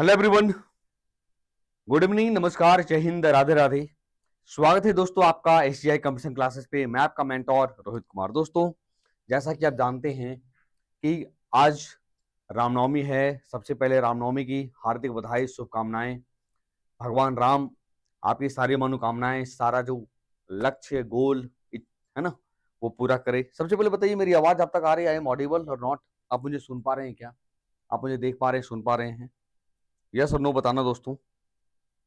hello everyone good evening नमस्कार जय हिंद राधे राधे स्वागत है दोस्तों आपका एस जी आई क्लासेस पे मैं आपका मेंटोर रोहित कुमार दोस्तों जैसा कि आप जानते हैं कि आज रामनवमी है सबसे पहले रामनवमी की हार्दिक बधाई शुभकामनाएं भगवान राम आपकी सारी मनोकामनाएं सारा जो लक्ष्य गोल है ना वो पूरा करे सबसे पहले बताइए मेरी आवाज़ आप तक आ रही है आई एम ऑडिबल और नॉट आप मुझे सुन पा रहे हैं क्या आप मुझे देख पा रहे हैं सुन पा रहे हैं यस और नो बताना दोस्तों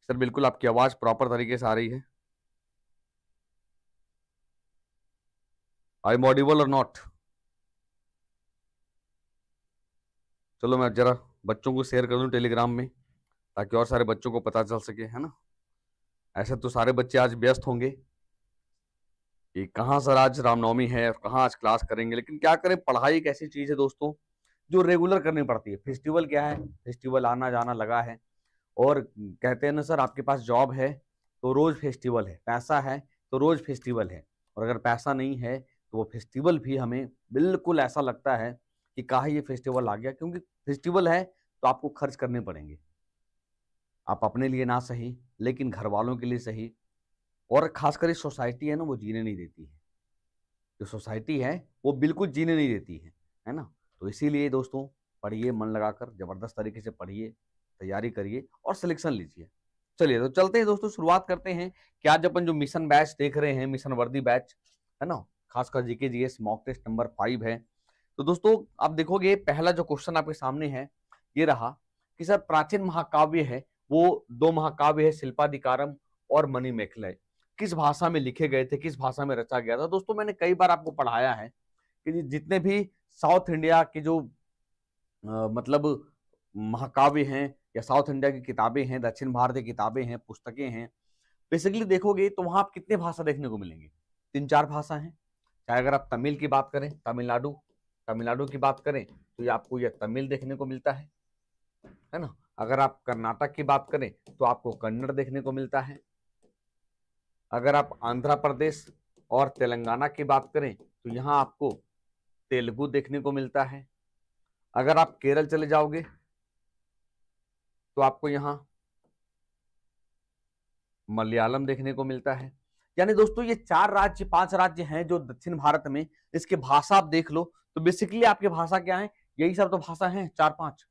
सर बिल्कुल आपकी आवाज़ प्रॉपर तरीके से आ रही है आई मॉडिबल और नॉट चलो मैं ज़रा बच्चों को शेयर कर दू टेलीग्राम में ताकि और सारे बच्चों को पता चल सके है ना ऐसे तो सारे बच्चे आज व्यस्त होंगे कि कहाँ सर आज रामनवमी है और कहाँ आज क्लास करेंगे लेकिन क्या करें पढ़ाई एक ऐसी चीज़ है दोस्तों जो रेगुलर करनी पड़ती है फेस्टिवल क्या है फेस्टिवल आना जाना लगा है और कहते हैं ना सर आपके पास जॉब है तो रोज़ फेस्टिवल है पैसा है तो रोज़ फेस्टिवल है और अगर पैसा नहीं है तो वो फेस्टिवल भी हमें बिल्कुल ऐसा लगता है कि कहा ये फेस्टिवल आ गया क्योंकि फेस्टिवल है तो आपको खर्च करने पड़ेंगे आप अपने लिए ना सही लेकिन घर वालों के लिए सही और खासकर ये सोसाइटी है ना वो जीने नहीं देती है जो सोसाइटी है वो बिल्कुल जीने नहीं देती है है ना तो इसीलिए दोस्तों पढ़िए मन लगाकर जबरदस्त तरीके से पढ़िए तैयारी करिए और सिलेक्शन लीजिए चलिए तो चलते हैं दोस्तों शुरुआत करते हैं कि आज अपन जो मिशन बैच देख रहे हैं मिशन वर्दी बैच है ना खासकर GK GS mock test number five है तो दोस्तों आप देखोगे पहला जो क्वेश्चन आपके सामने है ये रहा कि सर प्राचीन महाकाव्य है वो दो महाकाव्य है शिल्पाधिकारम और मणि मेखलय किस भाषा में लिखे गए थे किस भाषा में रचा गया था दोस्तों मैंने कई बार आपको पढ़ाया है कि जितने भी साउथ इंडिया के जो आ, मतलब महाकाव्य हैं या साउथ इंडिया की किताबें हैं दक्षिण भारत की किताबें हैं पुस्तकें हैं बेसिकली देखोगे तो वहाँ आप कितने भाषा देखने को मिलेंगे तीन चार भाषा हैं चाहे अगर आप तमिल की बात करें तमिलनाडु तमिलनाडु की बात करें तो ये आपको यह तमिल देखने को मिलता है है ना अगर आप कर्नाटक की बात करें तो आपको कन्नड़ देखने को मिलता है अगर आप आंध्र प्रदेश और तेलंगाना की बात करें तो यहाँ आपको तेलुगु देखने को मिलता है अगर आप केरल चले जाओगे तो आपको यहाँ मलयालम देखने को मिलता है यानी दोस्तों ये चार राज्य पांच राज्य हैं जो दक्षिण भारत में इसके भाषा आप देख लो तो बेसिकली आपके भाषा क्या है यही सब तो भाषा है चार पांच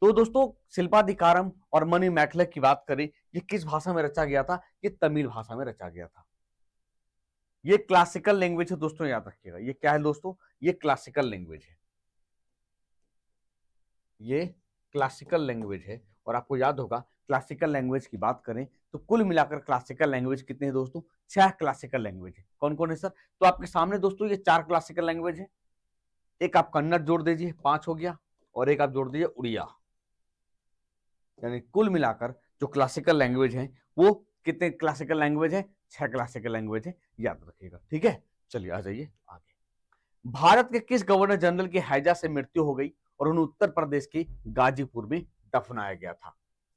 तो दोस्तों शिल्पाधिकारम और मणि मैखल की बात करें ये किस भाषा में रचा गया था ये तमिल भाषा में रचा गया था ये क्लासिकल लैंग्वेज है दोस्तों याद रखिएगा ये क्या है दोस्तों ये क्लासिकल लैंग्वेज है ये क्लासिकल लैंग्वेज है और आपको याद होगा क्लासिकल लैंग्वेज की बात करें तो कुल मिलाकर क्लासिकल लैंग्वेज कितने हैं दोस्तों छह क्लासिकल लैंग्वेज है कौन कौन है सर तो आपके सामने दोस्तों ये चार क्लासिकल लैंग्वेज है एक आप कन्नड़ जोड़ दीजिए पांच हो गया और एक आप जोड़ दीजिए उड़िया यानी कुल मिलाकर जो क्लासिकल लैंग्वेज है वो कितने क्लासिकल लैंग्वेज है छह क्लासिकल लैंग्वेज है याद रखिएगा ठीक है चलिए आ जाइए आगे भारत के किस गवर्नर जनरल की हैजा से मृत्यु हो गई और उन्हें उत्तर प्रदेश के गाजीपुर में दफनाया गया था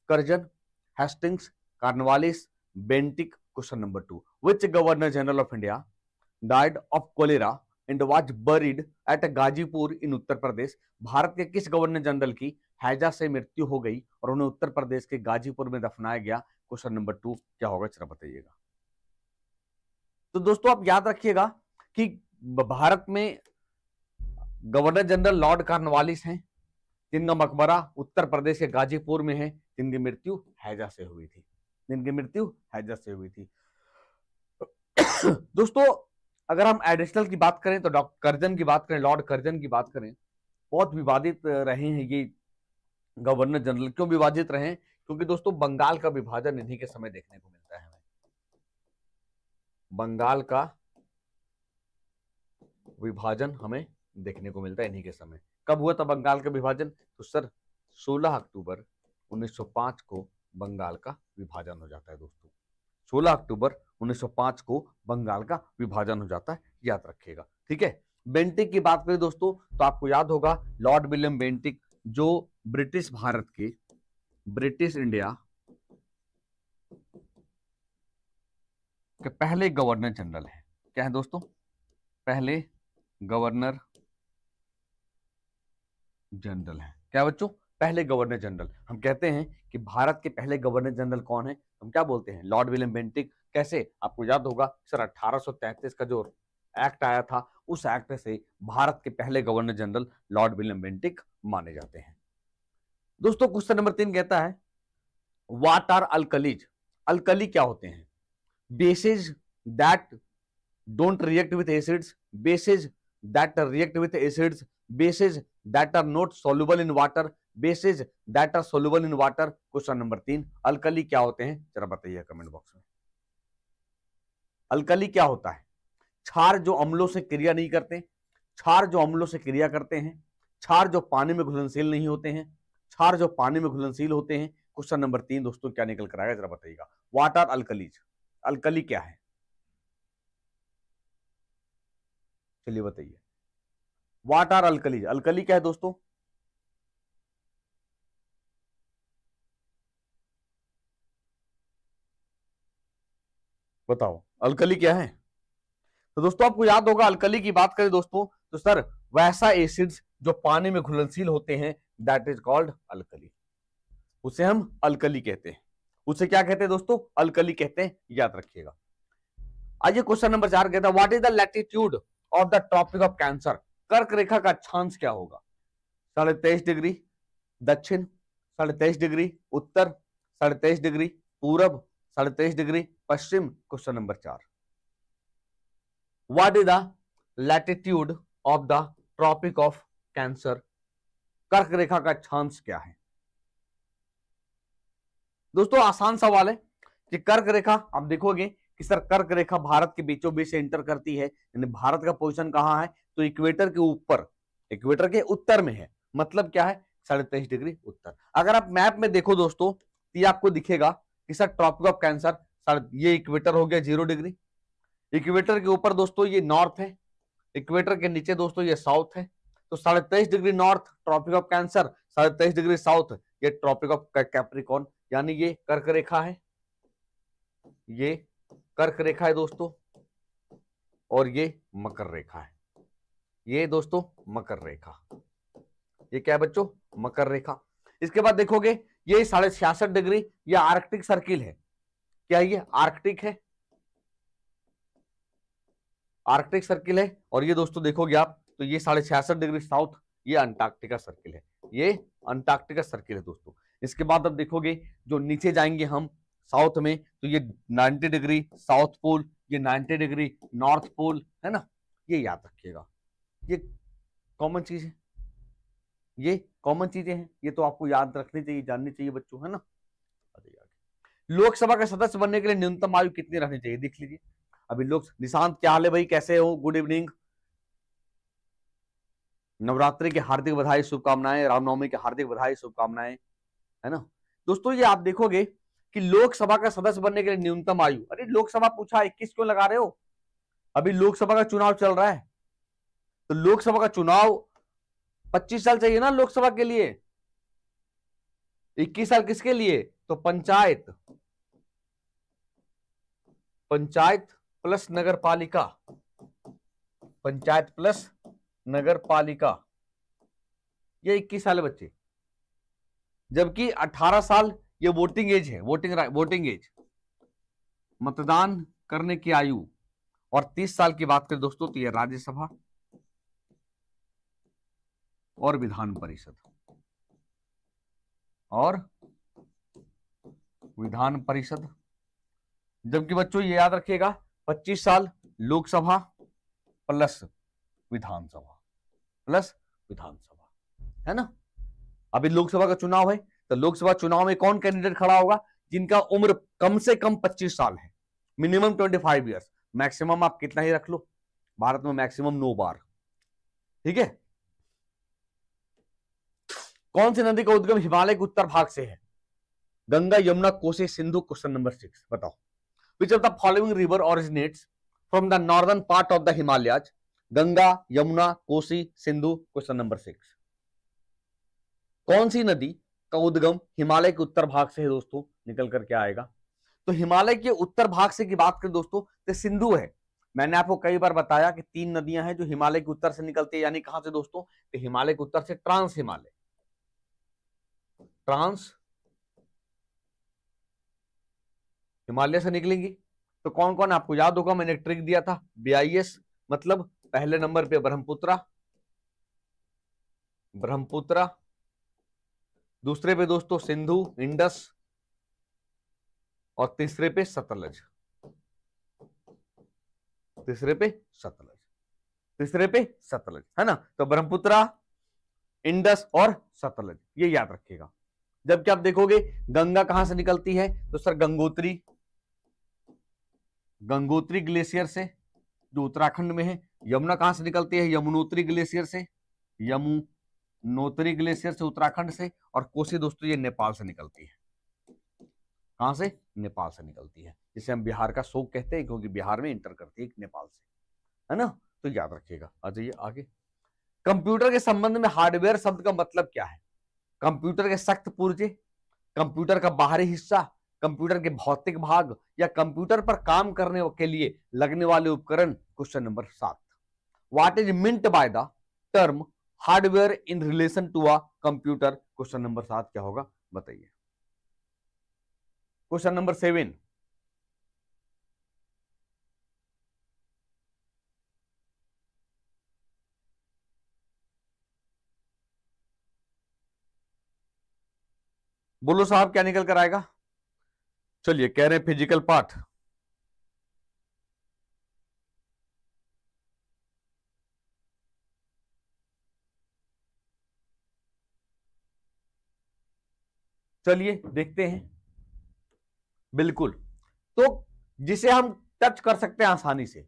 Curzon Hastings Cornwallis Bentinck question number two which governor general of India died of cholera and was buried at Ghazipur in Uttar Pradesh Bharat के किस गवर्नर जनरल की हैजा से मृत्यु हो गई और उन्हें उत्तर प्रदेश के गाजीपुर में दफनाया गया क्वेश्चन नंबर टू क्या होगा जरा बताइएगा तो दोस्तों आप याद रखिएगा कि भारत में गवर्नर जनरल लॉर्ड कार्नवालिस हैं जिनका मकबरा उत्तर प्रदेश के गाजीपुर में है जिनकी मृत्यु हैजा से हुई थी जिनकी मृत्यु हैजा से हुई थी दोस्तों अगर हम एडिशनल की बात करें तो डॉक्टर करजन की बात करें लॉर्ड करजन की बात करें बहुत विवादित रहे हैं ये गवर्नर जनरल क्यों विवादित रहे क्योंकि दोस्तों बंगाल का विभाजन इन्हीं के समय देखने को मिलता है हमें बंगाल का विभाजन हमें देखने को मिलता है इन्हीं के समय कब हुआ था बंगाल का विभाजन तो सर 16 अक्टूबर 1905 को बंगाल का विभाजन हो जाता है दोस्तों 16 अक्टूबर 1905 को बंगाल का विभाजन हो जाता है याद रखिएगा ठीक है बेंटिक की बात करें दोस्तों तो आपको याद होगा लॉर्ड विलियम बेंटिक जो ब्रिटिश भारत के ब्रिटिश इंडिया के पहले गवर्नर जनरल है क्या है दोस्तों पहले गवर्नर जनरल है क्या बच्चों पहले गवर्नर जनरल हम कहते हैं कि भारत के पहले गवर्नर जनरल कौन है हम क्या बोलते हैं लॉर्ड विलियम बेंटिक कैसे आपको याद होगा सर 1833 का जो एक्ट आया था उस एक्ट से भारत के पहले governor general Lord William Bentinck माने जाते हैं दोस्तों क्वेश्चन नंबर तीन कहता है वाट आर अल्कलीज अल्कली क्या होते हैं bases that don't react with acids bases that react with acids bases that are not soluble in water bases that are soluble in water question number तीन alkali क्या होते हैं जरा बताइए comment box में अल्कली क्या होता है छार जो अम्लों से क्रिया नहीं करते क्षार जो अम्लों से क्रिया करते हैं छार जो पानी में घुलनशील नहीं होते हैं खार जो पानी में घुलनशील होते हैं क्वेश्चन नंबर तीन दोस्तों क्या निकल कर आएगा जरा बताइएगा वाट आर अलकलीज अलकली क्या है चलिए बताइए वाट आर अलकलीज अलकली क्या है दोस्तों बताओ अलकली क्या है तो दोस्तों आपको याद होगा अलकली की बात करें दोस्तों तो सर वैसा एसिड्स जो पानी में घुलनशील होते हैं दैट इज कॉल्ड अलकली उसे हम अलकली कहते हैं उसे क्या कहते हैं दोस्तों अलकली कहते हैं याद रखिएगा आइए क्वेश्चन नंबर चार कहता what is the latitude of the tropic of cancer कर्क रेखा का छांस क्या होगा साढ़े तेईस डिग्री दक्षिण साढ़े तेईस डिग्री उत्तर साढ़े तेईस डिग्री पूरब साढ़े तेईस डिग्री पश्चिम क्वेश्चन नंबर चार what is the latitude of the tropic of cancer कर्क रेखा का छांस क्या है दोस्तों आसान सवाल है कि कर्क रेखा आप देखोगे कि सर कर्क रेखा भारत के बीचों बीच से एंटर करती है यानी भारत का पोजिशन कहां है तो इक्वेटर के ऊपर इक्वेटर के उत्तर में है मतलब क्या है साढ़े तेईस डिग्री उत्तर अगर आप मैप में देखो दोस्तों तो ये आपको दिखेगा कि सर ट्रॉपिक ऑफ कैंसर ये इक्वेटर हो गया जीरो डिग्री इक्वेटर के ऊपर दोस्तों ये नॉर्थ है इक्वेटर के नीचे दोस्तों ये साउथ है तो साढ़े तेईस degree north tropic of cancer साढ़े तेईस डिग्री साउथ ये ट्रॉपिक ऑफ कैप्रिकॉन यानी ये कर्क रेखा है ये कर्क रेखा है दोस्तों और ये मकर रेखा है ये दोस्तों मकर रेखा ये क्या है बच्चों मकर रेखा इसके बाद देखोगे ये साढ़े छियासठ डिग्री ये आर्कटिक सर्किल है क्या ये आर्कटिक है आर्कटिक सर्किल है और ये दोस्तों देखोगे आप तो ये साढ़े छियासठ डिग्री साउथ ये अंटार्कटिका सर्किल है ये अंटार्कटिका सर्किल है दोस्तों इसके बाद अब देखोगे जो नीचे जाएंगे हम साउथ में तो ये 90 डिग्री साउथ पोल ये 90 डिग्री नॉर्थ पोल है ना ये याद रखिएगा ये कॉमन चीज है ये कॉमन चीजें हैं ये तो आपको याद रखनी चाहिए जाननी चाहिए बच्चों है ना लोकसभा का सदस्य बनने के लिए न्यूनतम आयु कितनी रहनी चाहिए देख लीजिए अभी लोग निशांत क्या हाल है भाई कैसे हो गुड इवनिंग नवरात्रि की हार्दिक बधाई शुभकामनाएं रामनवमी की हार्दिक बधाई शुभकामनाएं है ना दोस्तों ये आप देखोगे कि लोकसभा का सदस्य बनने के लिए न्यूनतम आयु अरे लोकसभा पूछा इक्कीस क्यों लगा रहे हो अभी लोकसभा का चुनाव चल रहा है तो लोकसभा का चुनाव 25 साल चाहिए ना लोकसभा के लिए 21 साल किसके लिए तो पंचायत पंचायत प्लस नगर पालिका पंचायत प्लस नगर पालिका ये इक्कीस साल बच्चे जबकि 18 साल ये वोटिंग एज है वोटिंग वोटिंग एज मतदान करने की आयु और 30 साल की बात करें दोस्तों तो ये राज्यसभा और विधान परिषद और विधान परिषद जबकि बच्चों ये याद रखिएगा 25 साल लोकसभा प्लस विधानसभा प्लस विधानसभा है ना अभी लोकसभा का चुनाव है तो लोकसभा चुनाव में कौन कैंडिडेट खड़ा होगा जिनका उम्र कम से कम 25 साल है मिनिमम 25 फाइव ईयर्स मैक्सिमम आप कितना ही रख लो भारत में मैक्सिमम नो बार ठीक है कौन सी नदी का उद्गम हिमालय के उत्तर भाग से है Ganga Yamuna Kosi Sindhu question number six बताओ which of the following river originates from the northern part of the Himalayas Ganga Yamuna Kosi Sindhu question number six कौन सी नदी का उद्गम हिमालय के उत्तर भाग से है दोस्तों निकल करके आएगा तो हिमालय के उत्तर भाग से की बात करें दोस्तों तो सिंधु है मैंने आपको कई बार बताया कि तीन नदियां हैं जो हिमालय के उत्तर से निकलती है यानी कहां से दोस्तों तो हिमालय के उत्तर से ट्रांस हिमालय ट्रांस हिमालय से निकलेंगी तो कौन कौन आपको याद होगा मैंने ट्रिक दिया था बी मतलब पहले नंबर पे ब्रह्मपुत्रा ब्रह्मपुत्रा दूसरे पे दोस्तों सिंधु इंडस और तीसरे पे सतलज तीसरे पे सतलज तीसरे पे सतलज है ना तो ब्रह्मपुत्रा इंडस और सतलज ये याद रखिएगा जबकि आप देखोगे गंगा कहां से निकलती है तो सर गंगोत्री गंगोत्री ग्लेशियर से जो उत्तराखंड में है यमुना कहां से निकलती है यमुनोत्री ग्लेशियर से यमुनोत्री ग्लेशियर से उत्तराखंड से और कोसी दोस्तों ये नेपाल से निकलती है कहां से नेपाल से निकलती है जिसे हम बिहार का शोक कहते हैं क्योंकि बिहार में इंटर करती है नेपाल से है ना तो याद रखिएगा आ जाइए आगे कंप्यूटर के संबंध में हार्डवेयर शब्द का मतलब क्या है कंप्यूटर के सख्त पुर्जे कंप्यूटर का बाहरी हिस्सा कंप्यूटर के भौतिक भाग या कंप्यूटर पर काम करने के लिए लगने वाले उपकरण क्वेश्चन नंबर सात what is meant by the term hardware in relation to a computer question number सात क्या होगा बताइए क्वेश्चन नंबर सेवन बोलो साहब क्या निकल कर आएगा चलिए कह रहे हैं फिजिकल पार्ट चलिए देखते हैं बिल्कुल तो जिसे हम टच कर सकते हैं आसानी से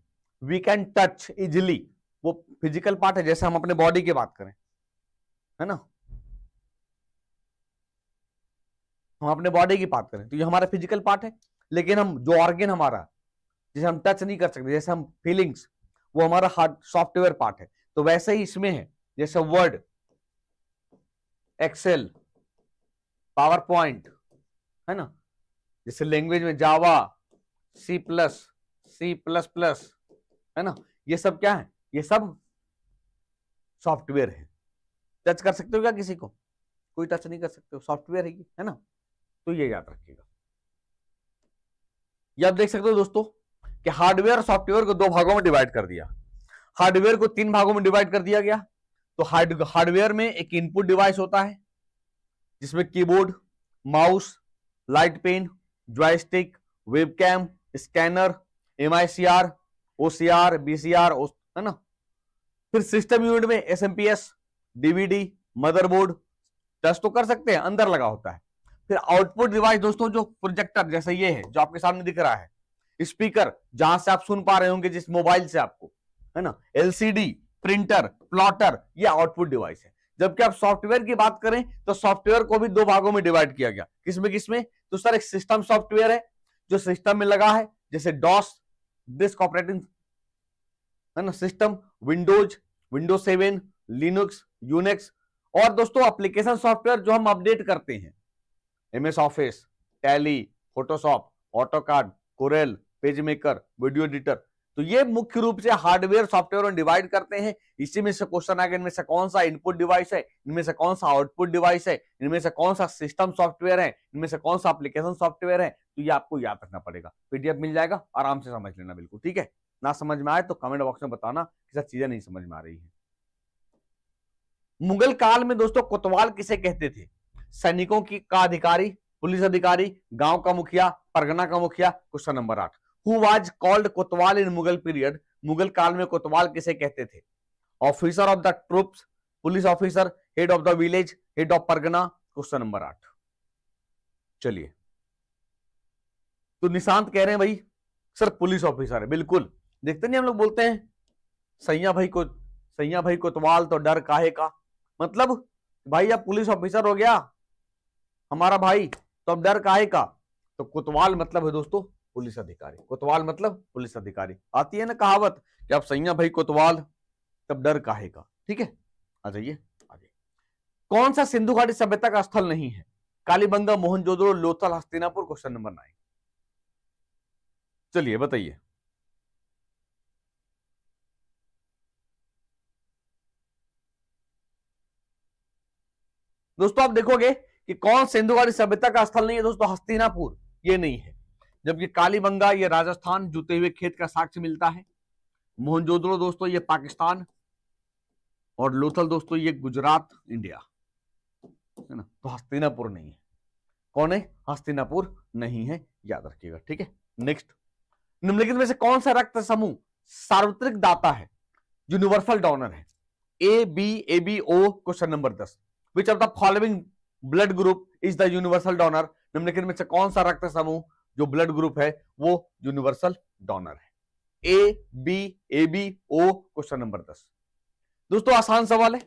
वी कैन टच इजिली वो फिजिकल पार्ट है जैसे हम अपने बॉडी की बात करें है ना हम अपने बॉडी की बात करें तो ये हमारा फिजिकल पार्ट है लेकिन हम जो ऑर्गेन हमारा जिसे हम टच नहीं कर सकते जैसे हम फीलिंग्स वो हमारा हार्ड सॉफ्टवेयर पार्ट है तो वैसे ही इसमें है जैसे वर्ड एक्सेल पावर पॉइंट है ना जैसे लैंग्वेज में Java C plus C plus plus है ना ये सब क्या है ये सब सॉफ्टवेयर है टच कर सकते हो क्या किसी को कोई टच नहीं कर सकते हो सॉफ्टवेयर है ये है ना तो ये याद रखिएगा ये आप देख सकते हो दोस्तों कि हार्डवेयर और सॉफ्टवेयर को दो भागों में डिवाइड कर दिया हार्डवेयर को तीन भागों में डिवाइड कर दिया गया तो हार्ड हार्डवेयर में एक इनपुट डिवाइस होता है जिसमें keyboard mouse light pen joystick webcam scanner M I C R O C R B C R है ना फिर सिस्टम यूनिट में S M P S DVD motherboard touch तो कर सकते हैं अंदर लगा होता है फिर आउटपुट डिवाइस दोस्तों जो प्रोजेक्टर जैसे ये है जो आपके सामने दिख रहा है स्पीकर जहां से आप सुन पा रहे होंगे जिस मोबाइल से आपको है ना एलसीडी प्रिंटर प्लॉटर ये आउटपुट डिवाइस है जबकि आप सॉफ्टवेयर की बात करें तो सॉफ्टवेयर को भी दो भागों में डिवाइड किया गया किसमें किसमें तो सर एक सिस्टम सॉफ्टवेयर है जो सिस्टम में लगा है जैसे डॉस डिस्क ऑपरेटिंग है ना system Windows Windows seven Linux Unix और दोस्तों एप्लीकेशन सॉफ्टवेयर जो हम अपडेट करते हैं MS Office Tally Photoshop AutoCAD Corel PageMaker video editor तो ये मुख्य रूप से हार्डवेयर सॉफ्टवेयर में डिवाइड करते हैं इसी में से क्वेश्चन आ गया इनमें से कौन सा इनपुट डिवाइस है इनमें से कौन सा आउटपुट डिवाइस है इनमें से कौन सा सिस्टम सॉफ्टवेयर है इनमें से कौन सा एप्लीकेशन सॉफ्टवेयर है तो ये आपको याद रखना पड़ेगा पीडीएफ मिल जाएगा आराम से समझ लेना बिल्कुल ठीक है ना समझ में आए तो कमेंट बॉक्स में बताना कि सर चीजें नहीं समझ में आ रही है मुगल काल में दोस्तों कोतवाल किसे कहते थे सैनिकों की का अधिकारी पुलिस अधिकारी गांव का मुखिया परगना का मुखिया क्वेश्चन नंबर आठ who was called kotwal in Mughal period Mughal काल में कोतवाल किसे कहते थे officer of the troops police officer head of the village head of pargana question number आठ चलिए तो निशांत कह रहे हैं भाई सर पुलिस ऑफिसर है बिल्कुल देखते नहीं हम लोग बोलते हैं सैया भाई को सैया भाई कोतवाल तो डर काहे का मतलब भाई अब पुलिस ऑफिसर हो गया हमारा भाई तो अब डर काहे का तो कोतवाल मतलब है दोस्तों पुलिस अधिकारी कोतवाल मतलब पुलिस अधिकारी आती है ना कहावत कि आप सैया भाई कोतवाल तब डर काहे का ठीक है आ जाइए आगे कौन सा सिंधु घाटी सभ्यता का स्थल नहीं है Kalibanga Mohenjodaro Lothal Hastinapur question number nine चलिए बताइए दोस्तों आप देखोगे कि कौन सिंधुगाड़ी सभ्यता का स्थल नहीं है दोस्तों हस्तिनापुर ये नहीं है जबकि कालीबंगा ये राजस्थान जुते हुए खेत का साक्ष्य मिलता है मोहनजोदड़ो दोस्तों ये पाकिस्तान और लोथल दोस्तों ये गुजरात इंडिया है ना तो हस्तिनापुर नहीं है कौन है हस्तिनापुर नहीं है याद रखिएगा ठीक है नेक्स्ट निम्नलिखित में से कौन सा रक्त समूह सार्वत्रिक दाता है यूनिवर्सल डोनर है A B A B O question number दस which of the following blood group is the universal donor निम्नलिखित में से कौन सा रक्त समूह जो ब्लड ग्रुप है वो यूनिवर्सल डोनर है A B A B O question number दस दोस्तों आसान सवाल है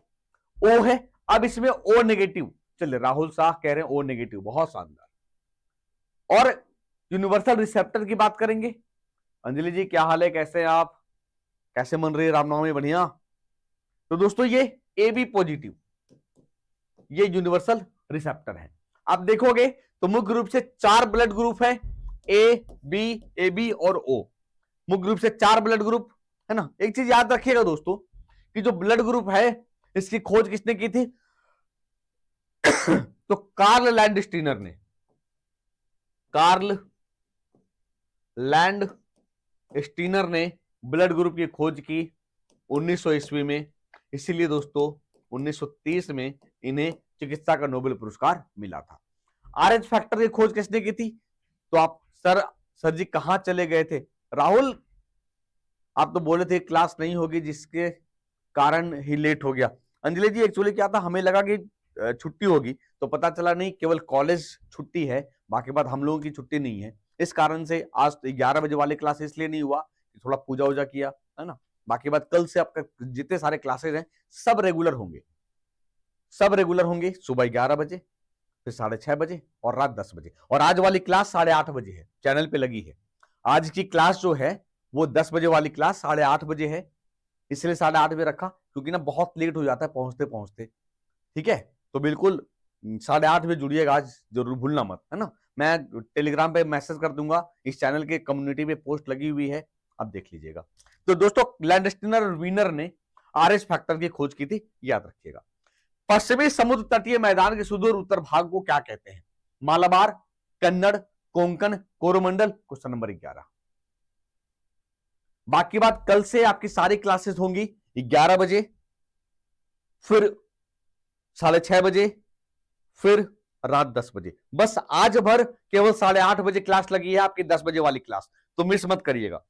ओ है अब इसमें ओ नेगेटिव चलिए राहुल शाह कह रहे हैं ओ नेगेटिव बहुत शानदार और यूनिवर्सल रिसेप्टर की बात करेंगे अंजलि जी क्या हाल है कैसे हैं आप कैसे मन रही है रामनवमी बढ़िया तो दोस्तों ये ए बी पॉजिटिव ये यूनिवर्सल रिसेप्टर है आप देखोगे तो मुख्य रूप से चार ब्लड ग्रुप है ए बी ए बी और ओ मुख्य रूप से चार ब्लड ग्रुप है ना एक चीज याद रखिएगा दोस्तों कि जो ब्लड ग्रुप है इसकी खोज किसने की थी तो कार्ल लैंड स्टीनर ने कार्ल लैंड स्टीनर ने ब्लड ग्रुप की खोज की 1900 ईस्वी में इसीलिए दोस्तों 1930 में इन्हें चिकित्सा का नोबेल पुरस्कार मिला था आर फैक्टर की खोज किसने की थी तो आप सर सर जी कहाँ चले गए थे राहुल आप तो बोले थे क्लास नहीं होगी जिसके कारण ही लेट हो गया अंजलि जी एक्चुअली क्या था हमें लगा कि छुट्टी होगी तो पता चला नहीं केवल कॉलेज छुट्टी है बाकी बात हम लोगों की छुट्टी नहीं है इस कारण से आज तो ग्यारह बजे वाले क्लास इसलिए नहीं हुआ कि थोड़ा पूजा वूजा किया है ना बाकी बात कल से आपका जितने सारे क्लासेज हैं सब रेगुलर होंगे सब रेगुलर होंगे सुबह ग्यारह बजे फिर साढ़े छह बजे और रात दस बजे और आज वाली क्लास साढ़े आठ बजे है चैनल पे लगी है आज की क्लास जो है वो दस बजे वाली क्लास साढ़े आठ बजे है इसलिए साढ़े आठ बजे रखा क्योंकि ना बहुत लेट हो जाता है पहुंचते पहुंचते ठीक है तो बिल्कुल साढ़े आठ बजे जुड़िएगा आज जरूर भूलना मत है ना मैं टेलीग्राम पे मैसेज कर दूंगा इस चैनल के कम्युनिटी पे पोस्ट लगी हुई है आप देख लीजिएगा तो दोस्तों लैंडस्टिनर और विनर ने आर एस फैक्टर की खोज की थी याद रखिएगा पश्चिमी समुद्र तटीय मैदान के सुदूर उत्तर भाग को क्या कहते हैं मालाबार कन्नड़ कोंकण कोरोमंडल क्वेश्चन नंबर ग्यारह बाकी बात कल से आपकी सारी क्लासेस होंगी ग्यारह बजे फिर साढ़े छह बजे फिर रात दस बजे बस आज भर केवल साढ़े आठ बजे क्लास लगी है आपकी दस बजे वाली क्लास तो मिस मत करिएगा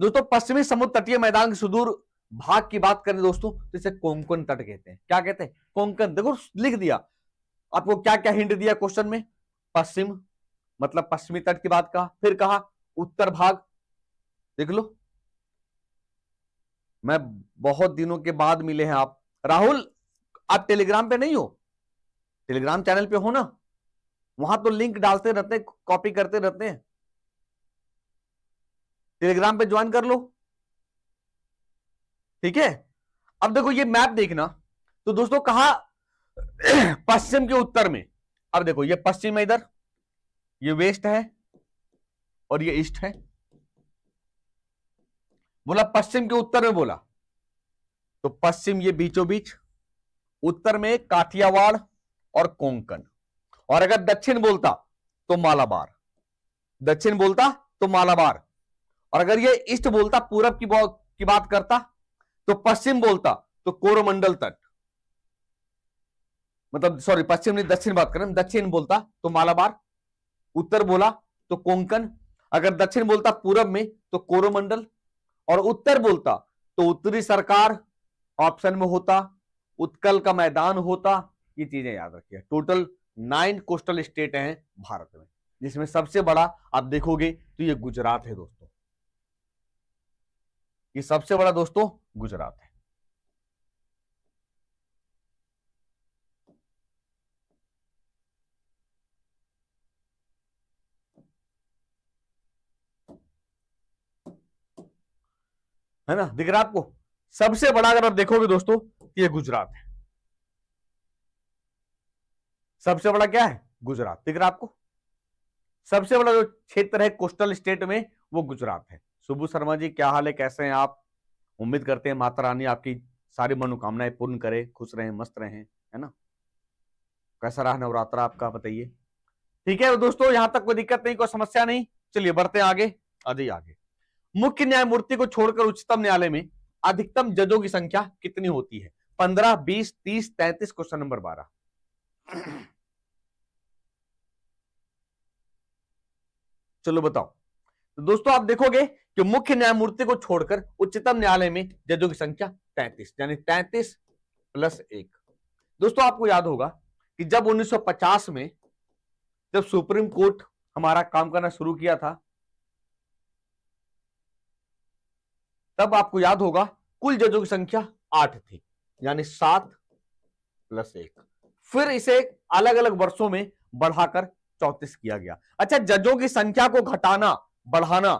दोस्तों पश्चिमी समुद्र तटीय मैदान के सुदूर भाग की बात करें दोस्तों तो इसे कोंकण तट कहते हैं क्या कहते हैं कोंकण देखो लिख दिया आपको क्या क्या हिंट दिया क्वेश्चन में पश्चिम मतलब पश्चिमी तट की बात कहा फिर कहा उत्तर भाग देख लो मैं बहुत दिनों के बाद मिले हैं आप राहुल आप टेलीग्राम पे नहीं हो टेलीग्राम चैनल पे हो ना वहां तो लिंक डालते रहते कॉपी करते रहते हैं टेलीग्राम पे ज्वाइन कर लो ठीक है अब देखो ये मैप देखना तो दोस्तों कहा पश्चिम के उत्तर में अब देखो ये पश्चिम है इधर ये वेस्ट है और ये ईस्ट है बोला पश्चिम के उत्तर में बोला तो पश्चिम ये बीचों बीच उत्तर में काठियावाड़ और कोंकण और अगर दक्षिण बोलता तो मालाबार दक्षिण बोलता तो मालाबार और अगर ये ईस्ट बोलता पूरब की, की बात करता तो पश्चिम बोलता तो कोरोमंडल तट मतलब सॉरी पश्चिम ने दक्षिण बात करें दक्षिण बोलता तो मालाबार उत्तर बोला तो कोंकण अगर दक्षिण बोलता पूरब में तो कोरोमंडल और उत्तर बोलता तो उत्तरी सरकार ऑप्शन में होता उत्कल का मैदान होता ये चीजें याद रखिए टोटल नाइन कोस्टल स्टेट हैं भारत में जिसमें सबसे बड़ा आप देखोगे तो ये गुजरात है दोस्तों ये सबसे बड़ा दोस्तों गुजरात है है ना दिख रहा आपको सबसे बड़ा अगर आप देखोगे दोस्तों तो ये गुजरात है सबसे बड़ा क्या है गुजरात दिख रहा आपको सबसे बड़ा जो क्षेत्र है कोस्टल स्टेट में वो गुजरात है सुबू शर्मा जी क्या हाल है कैसे हैं आप उम्मीद करते हैं माता रानी आपकी सारी मनोकामनाएं पूर्ण करे खुश रहें मस्त रहें है ना कैसा रहा नवरात्र आपका बताइए ठीक है दोस्तों यहां तक कोई दिक्कत नहीं कोई समस्या नहीं चलिए बढ़ते हैं आगे अजय आगे मुख्य न्यायमूर्ति को छोड़कर उच्चतम न्यायालय में अधिकतम जजों की संख्या कितनी होती है पंद्रह बीस तीस तैतीस क्वेश्चन नंबर बारह चलो बताओ तो दोस्तों आप देखोगे कि मुख्य न्यायमूर्ति को छोड़कर उच्चतम न्यायालय में जजों की संख्या तैतीस यानी तैतीस प्लस एक दोस्तों आपको याद होगा कि जब 1950 में जब सुप्रीम कोर्ट हमारा काम करना शुरू किया था तब आपको याद होगा कुल जजों की संख्या आठ थी यानी सात प्लस एक फिर इसे अलग अलग वर्षों में बढ़ाकर चौतीस किया गया अच्छा जजों की संख्या को घटाना बढ़ाना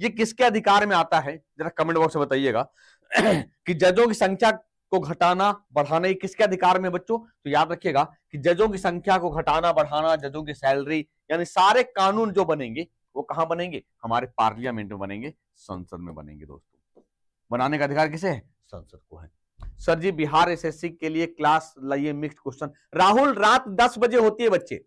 ये किसके अधिकार में आता है जरा कमेंट बॉक्स में बताइएगा कि जजों की संख्या को घटाना बढ़ाना ये किसके अधिकार में बच्चों तो याद रखिएगा कि जजों की संख्या को घटाना बढ़ाना जजों की सैलरी यानी सारे कानून जो बनेंगे वो कहा बनेंगे हमारे पार्लियामेंट में बनेंगे संसद में बनेंगे दोस्तों बनाने का अधिकार किसे है संसद को है सर जी बिहार एसएससी के लिए क्लास लाइए मिक्स क्वेश्चन राहुल रात दस बजे होती है बच्चे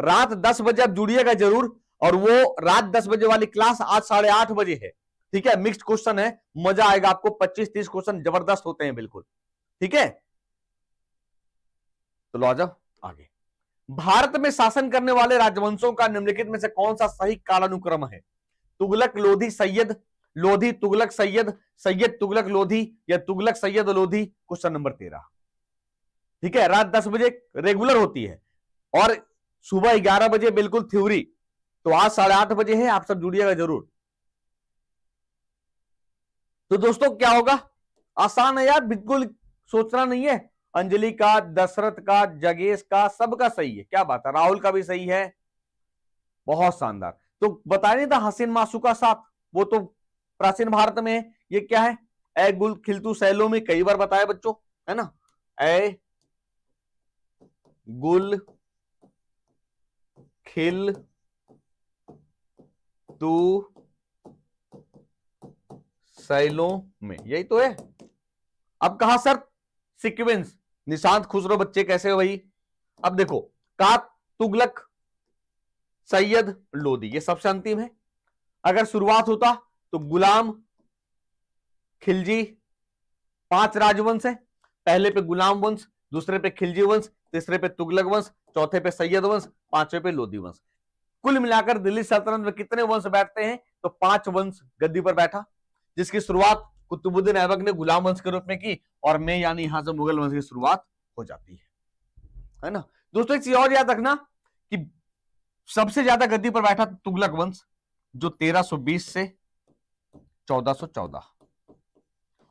रात दस बजे आप जुड़िएगा जरूर और वो रात दस बजे वाली क्लास आज साढ़े आठ बजे है ठीक है मिक्स क्वेश्चन है मजा आएगा आपको पच्चीस तीस क्वेश्चन जबरदस्त होते हैं बिल्कुल ठीक है तो लो आ जाओ आगे भारत में शासन करने वाले राजवंशों का निम्नलिखित में से कौन सा सही कालानुक्रम है तुगलक लोधी सैयद लोधी तुगलक सैयद सैयद तुगलक लोधी या तुगलक सैयद लोधी क्वेश्चन नंबर तेरह ठीक है रात दस बजे रेगुलर होती है और सुबह ग्यारह बजे बिल्कुल थ्योरी तो आज साढ़े आठ बजे है आप सब जुड़िएगा जरूर तो दोस्तों क्या होगा आसान है यार बिल्कुल सोचना नहीं है अंजलि का दशरथ का जगेश का सबका सही है क्या बात है राहुल का भी सही है बहुत शानदार तो बता नहीं था हसीन मासू का साथ वो तो प्राचीन भारत में है ये क्या है ए गुल खिलतू सैलो में कई बार बताया बच्चों है ना ए गुल खिल टू साइलों में यही तो है अब कहा सर सिक्वेंस निशांत खुसरो बच्चे कैसे भाई अब देखो का तुगलक सैयद लोदी ये सबसे अंतिम है अगर शुरुआत होता तो गुलाम खिलजी पांच राजवंश है पहले पे गुलाम वंश दूसरे पे खिलजी वंश तीसरे पे तुगलक वंश चौथे पे सैयद वंश पांचवे पे लोदी वंश कुल मिलाकर दिल्ली सल्तनत में कितने वंश बैठते हैं तो पांच वंश गद्दी पर बैठा जिसकी शुरुआत कुतुबुद्दीन ऐबक ने गुलाम वंश के रूप में की और मैं यानी यहां से मुगल वंश की शुरुआत हो जाती है है ना दोस्तों एक चीज और याद रखना कि सबसे ज्यादा गद्दी पर बैठा तुगलक वंश जो 1320 से 1414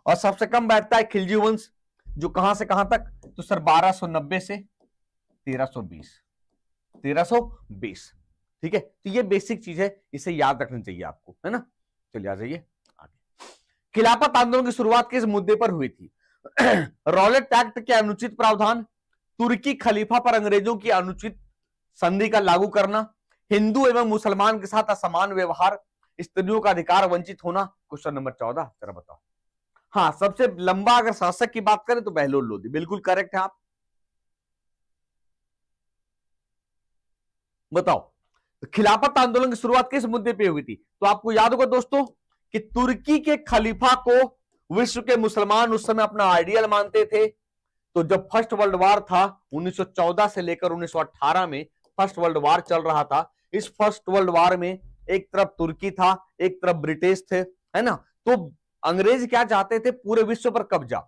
और सबसे कम बैठता है खिलजी वंश जो कहां से कहां तक तो सर 1290 से 1320 1320 ठीक है तो ये बेसिक चीज है इसे याद रखना चाहिए आपको है ना चलिए आ जाइए आगे खिलाफत आंदोलन की शुरुआत किस मुद्दे पर हुई थी रॉलेट एक्ट के अनुचित प्रावधान तुर्की खलीफा पर अंग्रेजों की अनुचित संधि का लागू करना हिंदू एवं मुसलमान के साथ असमान व्यवहार स्त्रियों का अधिकार वंचित होना क्वेश्चन नंबर चौदह जरा बताओ हाँ सबसे लंबा अगर शासक की बात करें तो बहलोल लोधी बिल्कुल करेक्ट है आप बताओ खिलाफत आंदोलन की शुरुआत किस मुद्दे पे हुई थी तो आपको याद होगा दोस्तों कि तुर्की के खलीफा को विश्व के मुसलमान उस समय अपना आइडियल मानते थे तो जब फर्स्ट वर्ल्ड वार था 1914 से लेकर 1918 में फर्स्ट वर्ल्ड वार चल रहा था इस फर्स्ट वर्ल्ड वार में एक तरफ तुर्की था एक तरफ ब्रिटिश थे है ना तो अंग्रेज क्या चाहते थे पूरे विश्व पर कब्जा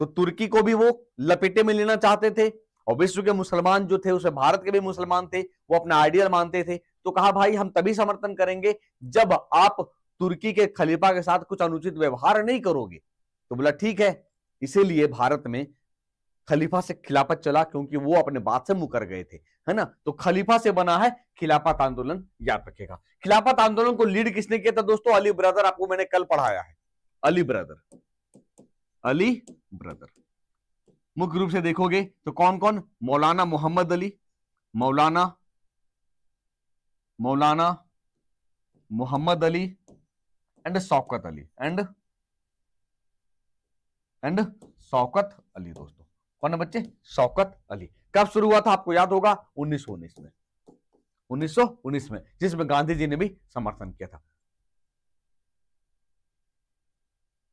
तो तुर्की को भी वो लपेटे में लेना चाहते थे और विश्व के मुसलमान जो थे उसे भारत के भी मुसलमान थे वो अपना आइडियल मानते थे तो कहा भाई हम तभी समर्थन करेंगे जब आप तुर्की के खलीफा के साथ कुछ अनुचित व्यवहार नहीं करोगे तो बोला ठीक है इसीलिए भारत में खलीफा से खिलाफत चला क्योंकि वो अपने बात से मुकर गए थे है ना तो खलीफा से बना है खिलाफत आंदोलन याद रखेगा खिलाफत आंदोलन को लीड किसने किया था दोस्तों अली ब्रदर आपको मैंने कल पढ़ाया है अली ब्रदर अली ब्रदर मुख्य रूप से देखोगे तो कौन कौन मौलाना Mohammad Ali Maulana Maulana Mohammad Ali and Shaukat Ali and and Shaukat Ali दोस्तों कौन है बच्चे शौकत अली कब शुरू हुआ था आपको याद होगा 1919 में 1919 में जिसमें गांधी जी ने भी समर्थन किया था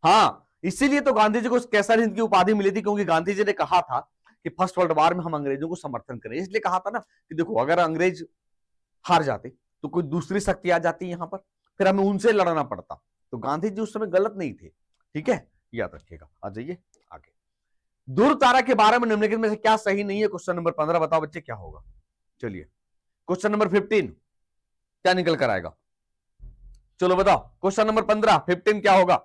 हाँ इसीलिए तो गांधी जी को कैसर हिंद की उपाधि मिली थी क्योंकि गांधी जी ने कहा था कि फर्स्ट वर्ल्ड वार में हम अंग्रेजों को समर्थन करें इसलिए कहा था ना कि देखो अगर अंग्रेज हार जाते तो कोई दूसरी शक्ति आ जाती यहां पर फिर हमें उनसे लड़ना पड़ता तो गांधी जी उस समय गलत नहीं थे ठीक है याद रखिएगा आ जाइए आगे दूर तारा के बारे में निम्नलिखित में से क्या सही नहीं है क्वेश्चन नंबर पंद्रह बताओ बच्चे क्या होगा चलिए क्वेश्चन नंबर फिफ्टीन क्या निकल कर आएगा चलो बताओ क्वेश्चन नंबर पंद्रह फिफ्टीन क्या होगा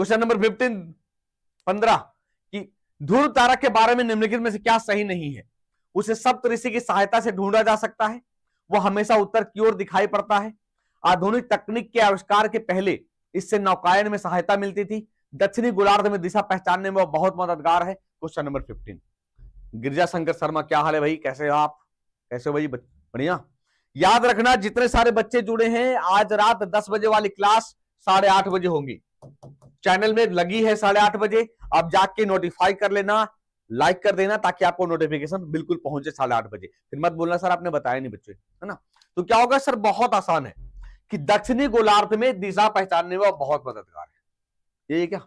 क्वेश्चन नंबर फिफ्टीन पंद्रह कि ध्रुव तारक के बारे में निम्नलिखित में से क्या सही नहीं है उसे सप्त ऋषि की सहायता से ढूंढा जा सकता है वह हमेशा उत्तर की ओर दिखाई पड़ता है आधुनिक तकनीक के आविष्कार के पहले इससे नौकायन में सहायता मिलती थी दक्षिणी गोलार्ध में दिशा पहचानने में वह बहुत मददगार है question number fifteen Girja Shankar Sharma क्या हाल है भाई कैसे हो आप कैसे हो भाई बढ़िया याद रखना जितने सारे बच्चे जुड़े हैं आज रात दस बजे वाली क्लास साढ़े आठ बजे होंगी चैनल में लगी है साढ़े आठ बजे आप जाके नोटिफाई कर लेना लाइक कर देना ताकि आपको नोटिफिकेशन बिल्कुल पहुंचे साढ़े आठ बजे फिर मत बोलना सर आपने बताया नहीं बच्चे है ना तो क्या होगा सर बहुत आसान है कि दक्षिणी गोलार्ध में दिशा पहचानने में बहुत मददगार है ये क्या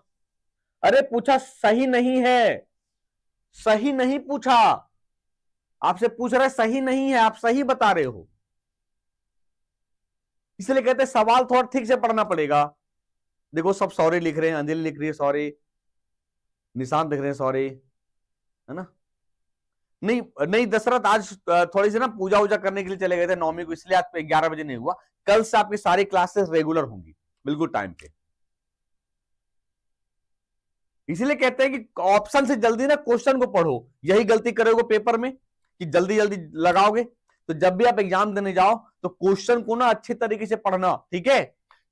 अरे पूछा सही नहीं है सही नहीं पूछा आपसे पूछ रहे सही नहीं है आप सही बता रहे हो इसलिए कहते सवाल थोड़ा तो ठीक से पढ़ना पड़ेगा देखो सब सॉरी लिख रहे हैं अंजलि लिख रही है सॉरी निशांत लिख रहे हैं सॉरी है ना नहीं नहीं दशरथ आज थोड़ी सी ना पूजा वूजा करने के लिए चले गए थे नौमी को इसलिए आज ग्यारह बजे नहीं हुआ कल से आपकी सारी क्लासेस रेगुलर होंगी बिल्कुल टाइम पे इसीलिए कहते हैं कि ऑप्शन से जल्दी ना क्वेश्चन को पढ़ो यही गलती करोगे पेपर में कि जल्दी जल्दी लगाओगे तो जब भी आप एग्जाम देने जाओ तो क्वेश्चन को ना अच्छे तरीके से पढ़ना ठीक है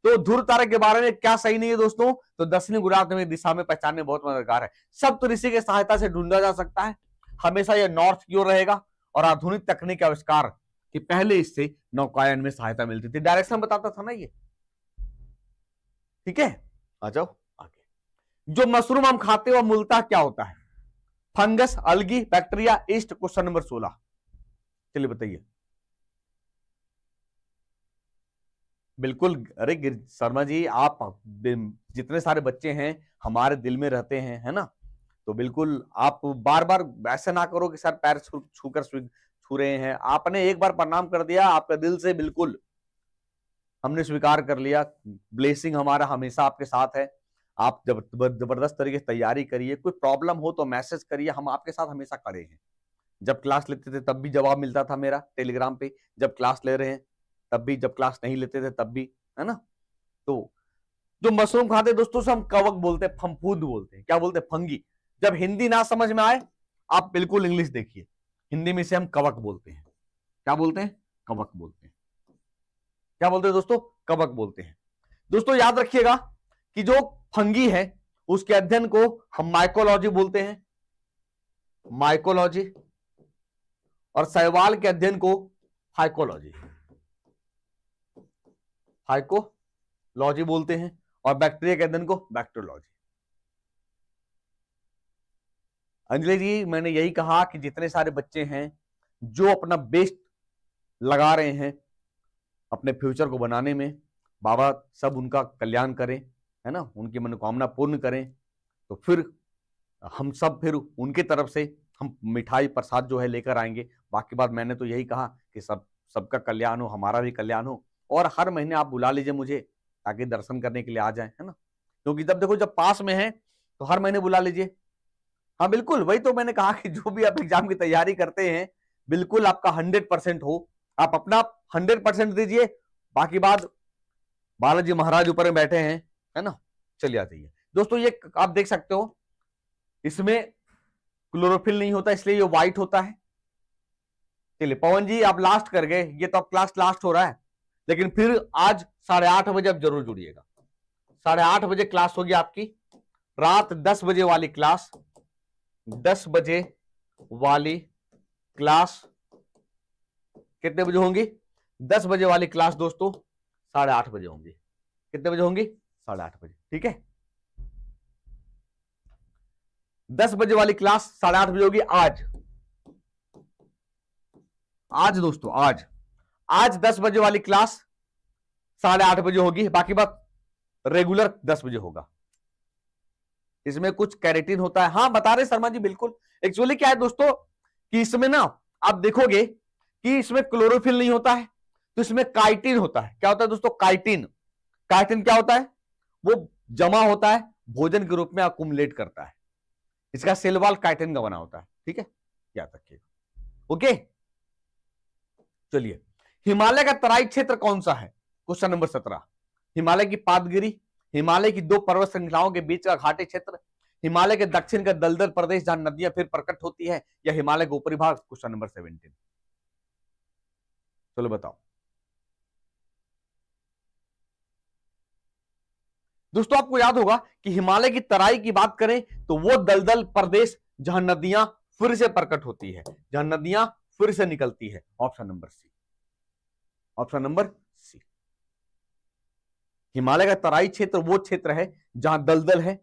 तो ध्रुव तारक के बारे में क्या सही नहीं है दोस्तों तो दक्षिणी गुजरात में दिशा में पहचानने बहुत मददगार है सब तो की सहायता से ढूंढा जा सकता है हमेशा यह नॉर्थ की ओर रहेगा और आधुनिक तकनीक आविष्कार कि पहले इससे नौकायन में सहायता मिलती थी डायरेक्शन बताता था ना ये ठीक है आ जाओ आगे जो मशरूम हम खाते हो मूलता क्या होता है fungus algae bacteria yeast question number सोलह चलिए बताइए बिल्कुल अरे शर्मा जी आप जितने सारे बच्चे हैं हमारे दिल में रहते हैं है ना तो बिल्कुल आप बार बार ऐसा ना करो कि सर पैर छू छू छू रहे हैं आपने एक बार प्रणाम कर दिया आपका दिल से बिल्कुल हमने स्वीकार कर लिया ब्लेसिंग हमारा हमेशा आपके साथ है आप जब जबरदस्त तरीके से तैयारी करिए कोई प्रॉब्लम हो तो मैसेज करिए हम आपके साथ हमेशा खड़े हैं जब क्लास लेते थे तब भी जवाब मिलता था मेरा टेलीग्राम पे जब क्लास ले रहे हैं तब भी जब क्लास नहीं लेते थे तब भी है ना तो जो मशरूम खाते दोस्तों से हम कवक बोलते हैं बोलते हैं क्या बोलते हैं फंगी जब हिंदी ना समझ में आए आप बिल्कुल इंग्लिश देखिए हिंदी में से हम कवक बोलते हैं क्या बोलते हैं कवक बोलते हैं क्या बोलते हैं दोस्तों कवक बोलते हैं दोस्तों याद रखिएगा कि जो फंगी है उसके अध्ययन को हम माइकोलॉजी बोलते हैं माइकोलॉजी और सहवाल के अध्ययन को फाइकोलॉजी हाइकोलॉजी बोलते हैं और बैक्टीरिया के अध्ययन को बैक्टीरियोलॉजी अंजलि जी मैंने यही कहा कि जितने सारे बच्चे हैं जो अपना बेस्ट लगा रहे हैं अपने फ्यूचर को बनाने में बाबा सब उनका कल्याण करें है ना उनकी मनोकामना पूर्ण करें तो फिर हम सब फिर उनके तरफ से हम मिठाई प्रसाद जो है लेकर आएंगे बाकी बात मैंने तो यही कहा कि सब सबका कल्याण हो हमारा भी कल्याण हो और हर महीने आप बुला लीजिए मुझे ताकि दर्शन करने के लिए आ जाए है ना क्योंकि जब देखो जब पास में है तो हर महीने बुला लीजिए हाँ बिल्कुल वही तो मैंने कहा कि जो भी आप एग्जाम की तैयारी करते हैं बिल्कुल आपका हंड्रेड परसेंट हो आप अपना हंड्रेड परसेंट दीजिए बाकी बात बालाजी महाराज ऊपर में बैठे हैं है ना चलिए आ जाइए दोस्तों ये आप देख सकते हो इसमें क्लोरोफिल नहीं होता इसलिए ये व्हाइट होता है चलिए पवन जी आप लास्ट कर गए ये तो क्लास लास्ट हो रहा है लेकिन फिर आज साढ़े आठ बजे आप जरूर जुड़िएगा साढ़े आठ बजे क्लास होगी आपकी रात दस बजे वाली क्लास दस बजे वाली क्लास कितने बजे होंगी दस बजे वाली क्लास दोस्तों साढ़े आठ बजे होंगी कितने बजे होंगी साढ़े आठ बजे ठीक है दस बजे वाली क्लास साढ़े आठ बजे होगी आज आज दोस्तों आज आज दस बजे वाली क्लास साढ़े आठ बजे होगी बाकी बात रेगुलर दस बजे होगा इसमें कुछ कैरेटिन होता है हाँ बता रहे शर्मा जी बिल्कुल एक्चुअली क्या है दोस्तों कि इसमें ना आप देखोगे कि इसमें क्लोरोफिल नहीं होता है तो इसमें काइटिन होता है क्या होता है दोस्तों काइटिन काइटिन क्या होता है वो जमा होता है भोजन के रूप में अकुमलेट करता है इसका सेलवाल काइटिन का बना होता है ठीक है याद रखिएगा ओके चलिए हिमालय का तराई क्षेत्र कौन सा है क्वेश्चन नंबर सत्रह हिमालय की पादगिरी हिमालय की दो पर्वत श्रृंखलाओं के बीच का घाटी क्षेत्र हिमालय के दक्षिण का दलदल प्रदेश जहां नदियां फिर प्रकट होती है या हिमालय का ऊपरी भाग क्वेश्चन नंबर सेवेंटीन चलो बताओ दोस्तों आपको याद होगा कि हिमालय की तराई की बात करें तो वो दलदल प्रदेश जहां नदियां फिर से प्रकट होती है जहां नदियां फिर से निकलती है option number C option number C Himalaya का तराई क्षेत्र वो क्षेत्र है जहां दलदल है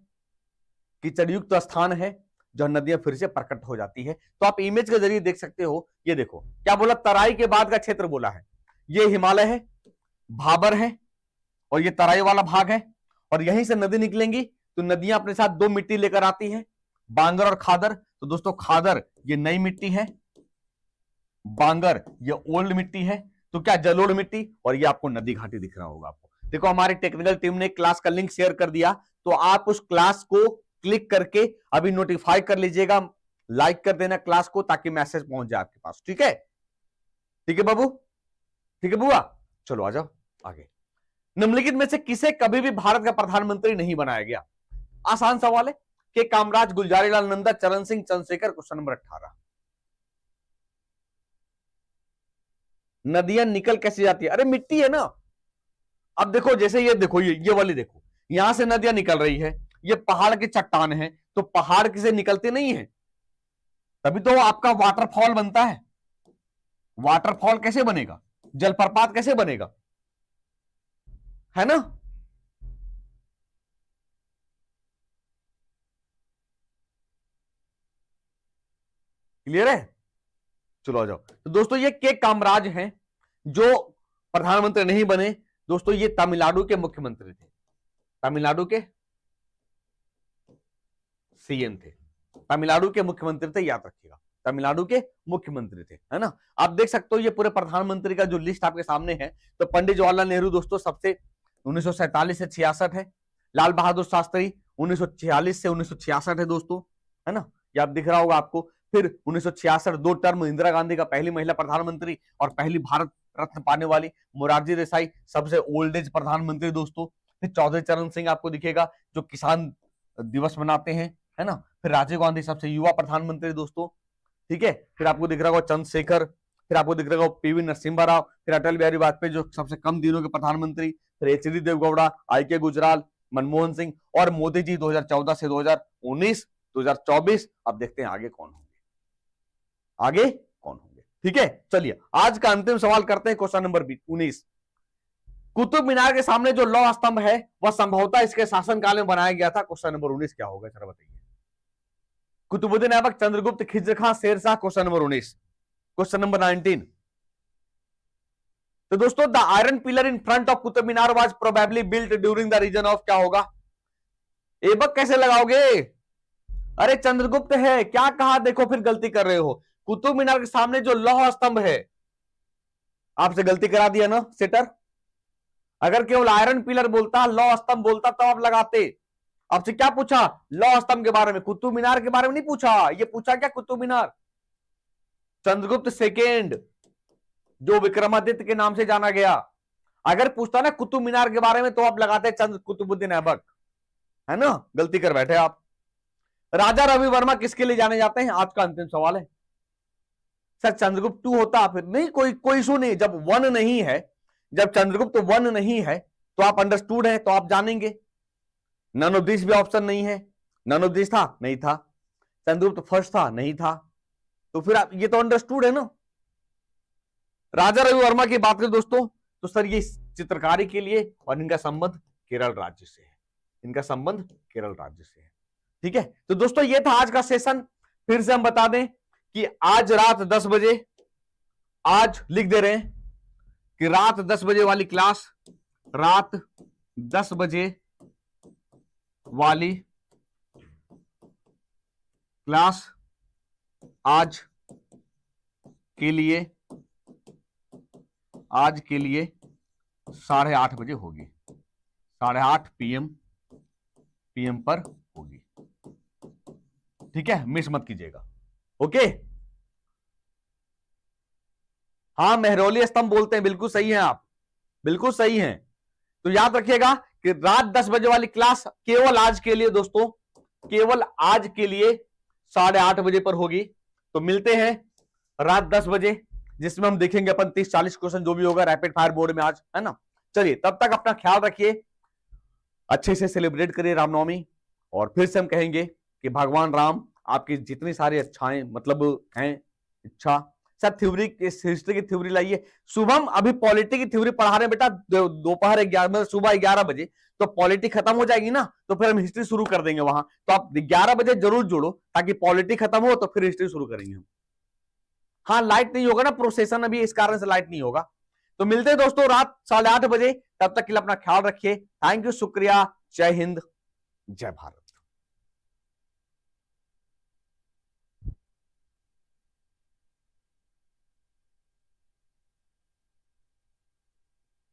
कीचड़युक्त स्थान है जहां नदियां फिर से प्रकट हो जाती है तो आप इमेज के जरिए देख सकते हो ये देखो क्या बोला तराई के बाद का क्षेत्र बोला है ये हिमालय है भाबर है और ये तराई वाला भाग है और यहीं से नदी निकलेंगी तो नदियां अपने साथ दो मिट्टी लेकर आती है बांगर और खादर तो दोस्तों खादर ये नई मिट्टी है बांगर ये ओल्ड मिट्टी है तो क्या जलोड़ मिट्टी और ये आपको नदी घाटी दिख रहा होगा आपको देखो हमारी टेक्निकल टीम ने क्लास का लिंक शेयर कर दिया तो आप उस क्लास को क्लिक करके अभी नोटिफाई कर लीजिएगा लाइक कर देना क्लास को ताकि मैसेज पहुंच जाए आपके पास ठीक है ठीक है बाबू ठीक है बुआ चलो आ जाओ आगे निम्नलिखित में से किसे कभी भी भारत का प्रधानमंत्री नहीं बनाया गया आसान सवाल है के कामराज गुलजारीलाल नंदा चरण सिंह चंद्रशेखर क्वेश्चन नंबर अठारह नदियां निकल कैसे जाती है अरे मिट्टी है ना अब देखो जैसे ये देखो ये ये वाली देखो यहां से नदियां निकल रही है ये पहाड़ की चट्टान है तो पहाड़ किसे निकलते नहीं है तभी तो आपका वाटरफॉल बनता है वाटरफॉल कैसे बनेगा जलप्रपात कैसे बनेगा है ना क्लियर है चलो आ जाओ तो दोस्तों ये के कामराज हैं जो प्रधानमंत्री नहीं बने दोस्तों ये तमिलनाडु के मुख्यमंत्री थे तमिलनाडु के सीएम थे तमिलनाडु के मुख्यमंत्री थे याद रखिएगा तमिलनाडु के मुख्यमंत्री थे है ना आप देख सकते हो ये पूरे प्रधानमंत्री का जो लिस्ट आपके सामने है तो पंडित जवाहरलाल नेहरू दोस्तों सबसे उन्नीस से छियासठ है लाल बहादुर शास्त्री उन्नीस से उन्नीस है दोस्तों है ना याद दिख रहा होगा आपको फिर उन्नीस दो टर्म इंदिरा गांधी का पहली महिला प्रधानमंत्री और पहली भारत रत्न पाने वाली मोरारजी देसाई सबसे ओल्ड एज प्रधानमंत्री दोस्तों फिर चौधरी चरण सिंह आपको दिखेगा जो किसान दिवस मनाते हैं है ना फिर राजीव गांधी सबसे युवा प्रधानमंत्री दोस्तों ठीक है फिर आपको दिख रहा होगा चंद्रशेखर फिर आपको दिख रहा होगा पीवी नरसिम्हा राव फिर अटल बिहारी वाजपेयी जो सबसे कम दिनों के प्रधानमंत्री फिर एच डी देवगौड़ा आई के गुजराल मनमोहन सिंह और मोदी जी 2014 से 2019 2024 अब देखते हैं आगे कौन होंगे आगे ठीक है चलिए आज का अंतिम सवाल करते हैं क्वेश्चन नंबर उन्नीस कुतुब मीनार के सामने जो लौ स्तंभ है वह संभवतः इसके शासनकाल में बनाया गया था क्वेश्चन नंबर उन्नीस क्या होगा सर बताइए कुतुबुद्दीन ऐबक चंद्रगुप्त खिज्र खां शेरशाह क्वेश्चन नंबर उन्नीस क्वेश्चन नंबर नाइनटीन तो दोस्तों the iron pillar in front of Qutub Minar was probably built during the reign of क्या होगा एबक कैसे लगाओगे अरे चंद्रगुप्त है क्या कहा देखो फिर गलती कर रहे हो कुतुब मीनार के सामने जो लौह स्तंभ है आपसे गलती करा दिया ना सेटर अगर केवल आयरन पिलर बोलता लौह स्तंभ बोलता तब तो आप लगाते आपसे क्या पूछा लौह स्तंभ के बारे में कुतुब मीनार के बारे में नहीं पूछा ये पूछा क्या कुतुब मीनार चंद्रगुप्त सेकेंड जो विक्रमादित्य के नाम से जाना गया अगर पूछता ना कुतुब मीनार के बारे में तो आप लगाते चंद्र कुतुबुद्दीन ऐबक है ना गलती कर बैठे आप राजा रवि वर्मा किसके लिए जाने जाते हैं आज का अंतिम सवाल है सर चंद्रगुप्त टू होता फिर नहीं कोई कोई इशू नहीं जब वन नहीं है जब चंद्रगुप्त तो वन नहीं है तो आप अंडरस्टूड है तो आप जानेंगे नन ऑफ दिस भी ऑप्शन नहीं है नन ऑफ दिस था नहीं था चंद्रगुप्त तो फर्स्ट था नहीं था तो फिर आप ये तो अंडरस्टूड है ना राजा रवि वर्मा की बात करें दोस्तों तो सर ये चित्रकारी के लिए और इनका संबंध केरल राज्य से है इनका संबंध केरल राज्य से है ठीक है तो दोस्तों ये था आज का सेशन फिर से हम बता दें कि आज रात दस बजे आज लिख दे रहे हैं कि रात दस बजे वाली क्लास रात दस बजे वाली क्लास आज के लिए आज के लिए साढ़े आठ बजे होगी साढ़े आठ पीएम पीएम पर होगी ठीक है मिस मत कीजिएगा ओके हाँ मेहरौली स्तंभ बोलते हैं बिल्कुल सही है आप बिल्कुल सही है तो याद रखिएगा कि रात दस बजे वाली क्लास केवल आज के लिए दोस्तों केवल आज के लिए साढ़े आठ बजे पर होगी तो मिलते हैं रात दस बजे जिसमें हम देखेंगे अपन तीस चालीस क्वेश्चन जो भी होगा रैपिड फायर बोर्ड में आज है ना चलिए तब तक अपना ख्याल रखिए अच्छे से सेलिब्रेट करिए रामनवमी और फिर से हम कहेंगे कि भगवान राम आपकी जितनी सारी अच्छाएं मतलब हैं इच्छा सर थ्योरी हिस्ट्री की थ्योरी लाइए शुभम अभी पॉलिटी की थ्योरी पढ़ा रहे हैं बेटा दोपहर ग्यारह मतलब सुबह ग्यारह बजे तो पॉलिटी खत्म हो जाएगी ना तो फिर हम हिस्ट्री शुरू कर देंगे वहां तो आप ग्यारह बजे जरूर जोड़ो ताकि पॉलिटी खत्म हो तो फिर हिस्ट्री शुरू करेंगे हम हाँ लाइट नहीं होगा ना प्रोसेसन अभी इस कारण से लाइट नहीं होगा तो मिलते हैं दोस्तों रात साढ़े आठ बजे तब तक के लिए अपना ख्याल रखिए थैंक यू शुक्रिया जय हिंद जय भारत